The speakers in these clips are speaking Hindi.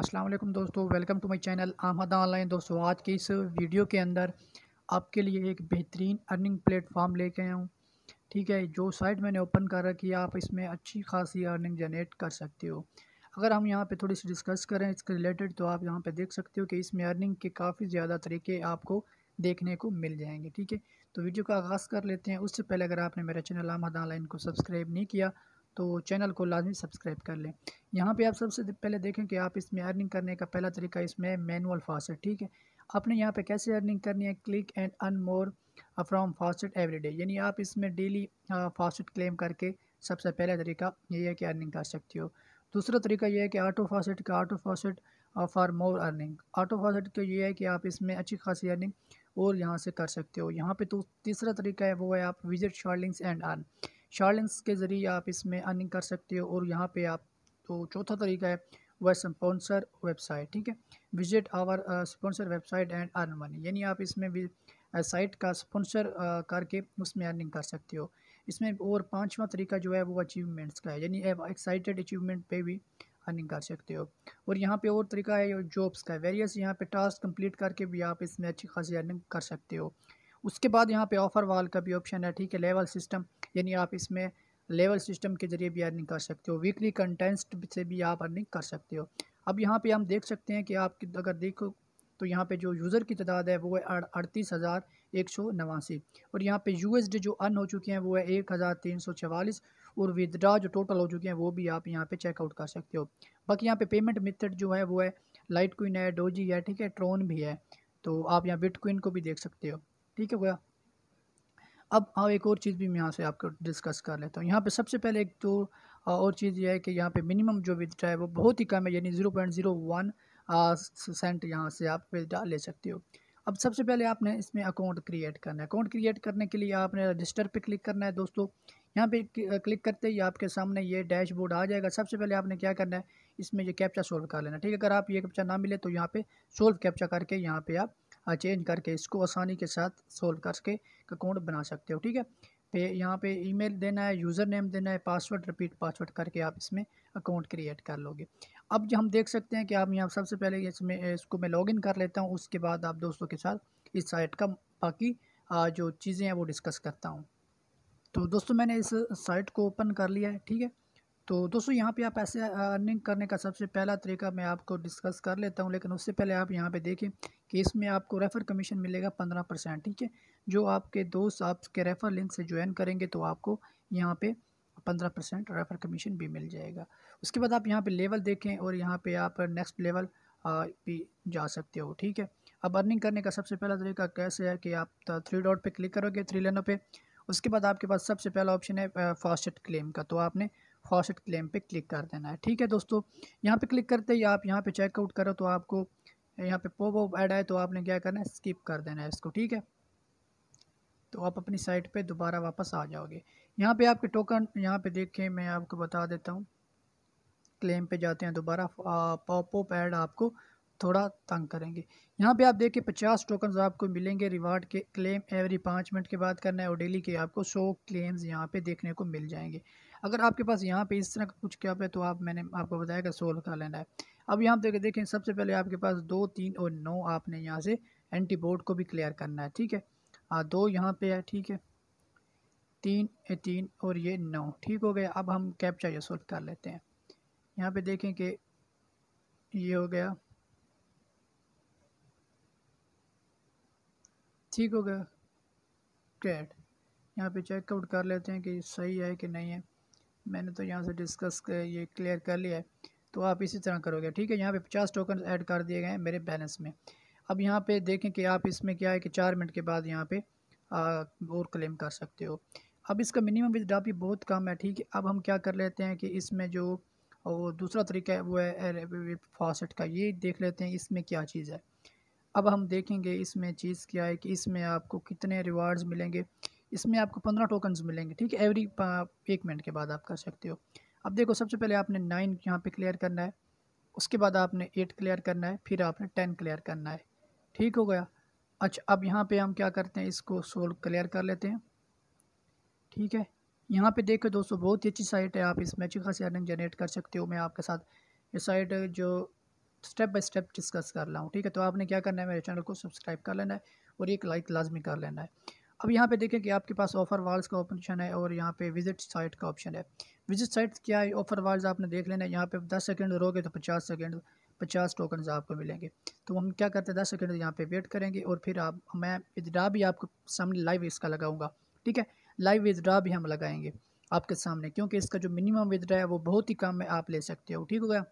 अस्सलाम वालेकुम दोस्तों वेलकम टू माय चैनल आमदा ऑनलाइन दोस्तों आज के इस वीडियो के अंदर आपके लिए एक बेहतरीन अर्निंग प्लेटफॉर्म लेके आया हूँ ठीक है जो साइट मैंने ओपन कर रखी है आप इसमें अच्छी खासी अर्निंग जनरेट कर सकते हो अगर हम यहाँ पे थोड़ी सी डिस्कस करें इसके रिलेटेड तो आप यहाँ पर देख सकते हो कि इसमें अर्निंग के काफ़ी ज़्यादा तरीके आपको देखने को मिल जाएंगे ठीक है तो वीडियो का आगाज़ कर लेते हैं उससे पहले अगर आपने मेरा चैनल आमदा ऑनलाइन को सब्सक्राइब नहीं किया तो चैनल को लाजमी सब्सक्राइब कर लें यहाँ पे आप सबसे पहले देखें कि आप इसमें अर्निंग करने का पहला तरीका इसमें है मैनुअल फास्ट ठीक है आपने यहाँ पे कैसे अर्निंग करनी है click and earn more from every everyday यानी आप इसमें डेली फासेट क्लेम करके सबसे पहला तरीका ये है कि अर्निंग कर सकते हो दूसरा तरीका यह है कि आटो फासेट का auto faucet for more earning auto faucet का तो ये है कि आप इसमें अच्छी खासी अर्निंग और यहाँ से कर सकते हो यहाँ पे तो तीसरा तरीका है वो है आप visit short and earn short links के ज़रिए आप इसमें अर्निंग कर सकते हो और यहाँ पे आप तो चौथा तरीका है वह स्पॉन्सर वेबसाइट ठीक है visit our sponsor website and earn money यानी आप इसमें साइट uh, का स्पॉन्सर uh, करके उसमें अर्निंग कर सकते हो इसमें और पाँचवा तरीका जो है वो अचीवमेंट्स का है यानी आप एक्साइटेड अचीवमेंट पर भी अर्निंग कर सकते हो और यहाँ पे और तरीका है जॉब्स का वेरियस यहाँ पे टास्क कंप्लीट करके भी आप इसमें अच्छी खासी अर्निंग कर सकते हो उसके बाद यहाँ पे ऑफ़र वाल का भी ऑप्शन है ठीक है लेवल सिस्टम यानी आप इसमें लेवल सिस्टम के जरिए भी अर्निंग कर सकते हो वीकली कंटेंट से भी आप अर्निंग कर सकते हो अब यहाँ पे हम देख सकते हैं कि आप अगर देखो तो यहाँ पे जो यूज़र की तादाद है वो है अड़तीस हज़ार एक सौ नवासी और यहाँ पे यू जो अन हो चुके हैं वो है एक हज़ार तीन सौ चवालीस और विदड्रा जो टोटल हो चुके हैं वो भी आप यहाँ पे चेकआउट कर सकते हो बाकी यहाँ पे पेमेंट मेथड जो है वो है लाइट क्विन है डोजी है ठीक है ट्रोन भी है तो आप यहाँ बिटकॉइन को भी देख सकते हो ठीक है गया अब हाँ एक और चीज़ भी मैं यहाँ से आपको डिस्कस कर लेता हूँ यहाँ पे सबसे पहले एक तो और चीज़ यह है कि यहाँ पे मिनिमम जो विड्रा है वो बहुत ही कम है यानी zero point zero one cent यहाँ से आप विड्रा ले सकते हो अब सबसे पहले आपने इसमें अकाउंट क्रिएट करना है अकाउंट क्रिएट करने के लिए आपने रजिस्टर पर क्लिक करना है दोस्तों यहाँ पर क्लिक करते ही आपके सामने ये डैशबोर्ड आ जाएगा सबसे पहले आपने क्या करना है इसमें ये कैप्चा सोल्व कर लेना ठीक है अगर आप ये कैप्चा ना मिले तो यहाँ पे सोल्व कैप्चा करके यहाँ पर आप चेंज करके इसको आसानी के साथ सोल्व करके अकाउंट बना सकते हो ठीक है पे यहाँ पे ईमेल देना है यूज़र नेम देना है पासवर्ड रिपीट पासवर्ड करके आप इसमें अकाउंट क्रिएट कर लोगे अब जो हम देख सकते हैं कि आप यहाँ सबसे पहले इसमें इसको मैं लॉगिन कर लेता हूँ उसके बाद आप दोस्तों के साथ इस साइट का बाकी जो चीज़ें हैं वो डिस्कस करता हूँ तो दोस्तों मैंने इस साइट को ओपन कर लिया है ठीक है तो दोस्तों यहाँ पे आप ऐसे अर्निंग करने का सबसे पहला तरीका मैं आपको डिस्कस कर लेता हूँ लेकिन उससे पहले आप यहाँ पे देखें कि इसमें आपको रेफ़र कमीशन मिलेगा पंद्रह परसेंट ठीक है जो आपके दोस्त आपके रेफ़र लिंक से ज्वाइन करेंगे तो आपको यहाँ पे पंद्रह परसेंट रेफ़र कमीशन भी मिल जाएगा उसके बाद आप यहाँ पर लेवल देखें और यहाँ पर आप नेक्स्ट लेवल भी जा सकते हो ठीक है अब अर्निंग करने का सबसे पहला तरीका कैसे है कि आप थ्री डॉट पर क्लिक करोगे थ्री लेनों पर उसके बाद आपके पास सबसे पहला ऑप्शन है फास्टेड क्लेम का तो आपने हॉसेट क्लेम पे क्लिक कर देना है ठीक है दोस्तों यहाँ पे क्लिक करते ही आप यहाँ पे चेकआउट करो तो आपको यहाँ पे पोप ऑफ ऐड आए तो आपने क्या करना है स्किप कर देना है इसको ठीक है तो आप अपनी साइट पे दोबारा वापस आ जाओगे यहाँ पे आपके टोकन यहाँ पे देखें मैं आपको बता देता हूँ क्लेम पे जाते हैं दोबारा पॉपअप ऐड आपको थोड़ा तंग करेंगे यहाँ पे आप देखें पचास टोकन आपको मिलेंगे रिवार्ड के क्लेम एवरी पाँच मिनट के बाद करना है और डेली के आपको सौ क्लेम्स यहाँ पे देखने को मिल जाएंगे अगर आपके पास यहाँ पे इस तरह का कुछ कैप है तो आप मैंने आपको बताया कि सोल्व कर लेना है अब यहाँ पे देखें सबसे पहले आपके पास दो तीन और नौ आपने यहाँ से एंटी बोर्ड को भी क्लियर करना है ठीक है हाँ दो यहाँ पे है ठीक है तीन तीन और ये नौ ठीक हो गया अब हम कैप चाहिए सोल्व कर लेते हैं यहाँ पे देखें कि ये हो गया ठीक हो गया कैट यहाँ पे चेकआउट कर लेते हैं कि सही है कि नहीं है मैंने तो यहाँ से डिस्कस कर ये क्लियर कर लिया है तो आप इसी तरह करोगे ठीक है यहाँ पे पचास टोकन ऐड कर दिए गए हैं मेरे बैलेंस में अब यहाँ पे देखें कि आप इसमें क्या है कि चार मिनट के बाद यहाँ पे आ, और क्लेम कर सकते हो अब इसका मिनिमम विदड्रा भी बहुत कम है ठीक है अब हम क्या कर लेते हैं कि इसमें जो वो दूसरा तरीका है वो है फॉसट का ये देख लेते हैं इसमें क्या चीज़ है अब हम देखेंगे इसमें चीज़ क्या है कि इसमें आपको कितने रिवार्ड्स मिलेंगे इसमें आपको पंद्रह टोकन्स मिलेंगे ठीक है एवरी एक मिनट के बाद आप कर सकते हो अब देखो सबसे पहले आपने नाइन यहाँ पे क्लियर करना है उसके बाद आपने एट क्लियर करना है फिर आपने टेन क्लियर करना है ठीक हो गया अच्छा अब यहाँ पे हम क्या करते हैं इसको सोल्व क्लियर कर लेते हैं ठीक है यहाँ पे देखो दोस्तों बहुत ही अच्छी साइट है आप इसमें अच्छी खासी अर्निंग जनरेट कर सकते हो मैं आपके साथ ये साइट जो स्टेप बाय स्टेप डिस्कस कर रहा हूँ ठीक है तो आपने क्या करना है मेरे चैनल को सब्सक्राइब कर लेना है और एक लाइक लाजमी कर लेना है अब यहाँ पे देखें कि आपके पास ऑफ़र वाल्स का ऑप्शन है और यहाँ पे विजिट साइट का ऑप्शन है विजिट साइट क्या है ऑफ़र वाल्स आपने देख लेना है यहाँ पे 10 सेकंड रोगे तो 50 सेकंड 50 टोकन आपको मिलेंगे तो हम क्या करते हैं दस सेकेंड यहाँ पर वेट करेंगे और फिर आप मैं विदड्रा भी आपको सामने लाइव इसका लगाऊँगा ठीक है लाइव विदड्रा भी हम लगाएँगे आपके सामने क्योंकि इसका जो मिनिमम विदड्रा है वो बहुत ही कम है आप ले सकते हो ठीक हो गया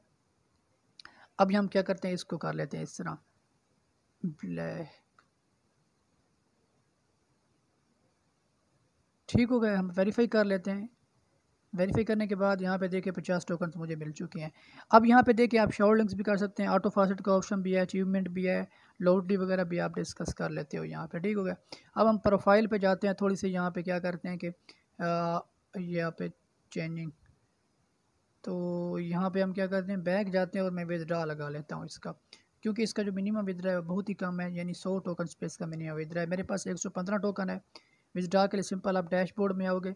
अभी हम क्या करते हैं इसको कर लेते हैं इस तरह ठीक हो गया हम वेरीफाई कर लेते हैं वेरीफाई करने के बाद यहाँ पे देखिए पचास टोकन मुझे मिल चुके हैं अब यहाँ पे देखिए आप शॉर्ट लिंक्स भी कर सकते हैं ऑटो फास्ट का ऑप्शन भी है अचीवमेंट भी है लोडली वगैरह भी आप डिस्कस कर लेते हो यहाँ पे ठीक हो गया अब हम प्रोफाइल पे जाते हैं थोड़ी सी यहाँ पे क्या करते हैं कि यहाँ पे चेंजिंग तो यहाँ पर हम क्या करते हैं बैग जाते हैं और मैं विदड्रा लगा लेता हूँ इसका क्योंकि इसका जो मिनिमम विदड्रा है बहुत ही कम है यानी सौ टोकन स्पेस का मिनिमम विदड्रा है मेरे पास एक टोकन है विजड्रा के लिए सिंपल आप डैशबोर्ड में आओगे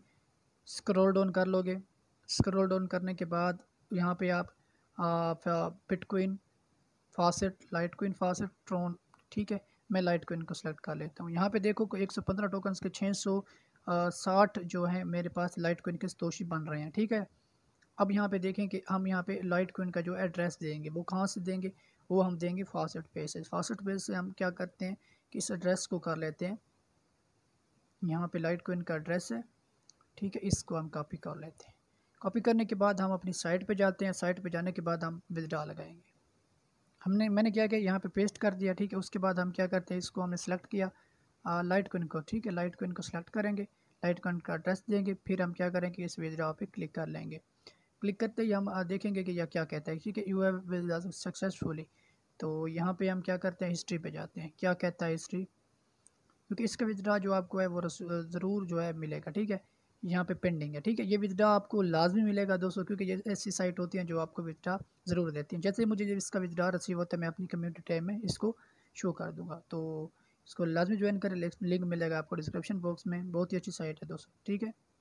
स्क्रॉल डाउन कर लोगे स्क्रॉल डाउन करने के बाद यहाँ पे आप, पिट आप bitcoin faucet litecoin faucet Tron ठीक है मैं लाइट कोइन को सिलेक्ट कर लेता हूँ यहाँ पे देखो एक सौ पंद्रह टोकन्स के छः सौ साठ जो है मेरे पास लाइट कोइन के तोशी बन रहे हैं ठीक है अब यहाँ पे देखें कि हम यहाँ पे लाइट कोइन का जो एड्रेस देंगे वो कहाँ से देंगे वो हम देंगे फासेट पे से फासेट पे से हम क्या करते हैं कि इस एड्रेस को कर लेते हैं यहाँ पे लाइट कोइन का एड्रेस है ठीक है इसको हम कॉपी कर लेते हैं कॉपी करने के बाद हम अपनी साइट पे जाते हैं साइट पे जाने के बाद हम विदड्रा लगाएंगे हमने मैंने क्या किया यहाँ पे पेस्ट कर दिया ठीक है उसके बाद हम क्या करते हैं इसको हमने सेलेक्ट किया आ, लाइट कोइन को ठीक है लाइट कोइन को सेलेक्ट करेंगे लाइट कोइन का एड्रेस देंगे फिर हम क्या करेंगे इस विदड्रा पे क्लिक कर लेंगे क्लिक करते ही हम देखेंगे कि यह क्या कहता है ठीक है यू हैव सक्सेसफुली तो यहाँ पर हम क्या करते हैं हिस्ट्री पे जाते हैं क्या कहता है हिस्ट्री क्योंकि इसका विदड्रा जो आपको है वो ज़रूर जो है मिलेगा ठीक है यहाँ पे पेंडिंग है ठीक है ये विदड्रा आपको लाजमी मिलेगा दोस्तों क्योंकि ये ऐसी साइट होती हैं जो आपको विदड्रा ज़रूर देती हैं जैसे मुझे इसका विदड्रा रसीव होता है मैं अपनी कम्युनिटी टाइम में इसको शो कर दूँगा तो इसको लाजमी ज्वाइन करें लिंक मिलेगा आपको डिस्क्रिप्शन बॉक्स में बहुत ही अच्छी साइट है दोस्तों ठीक है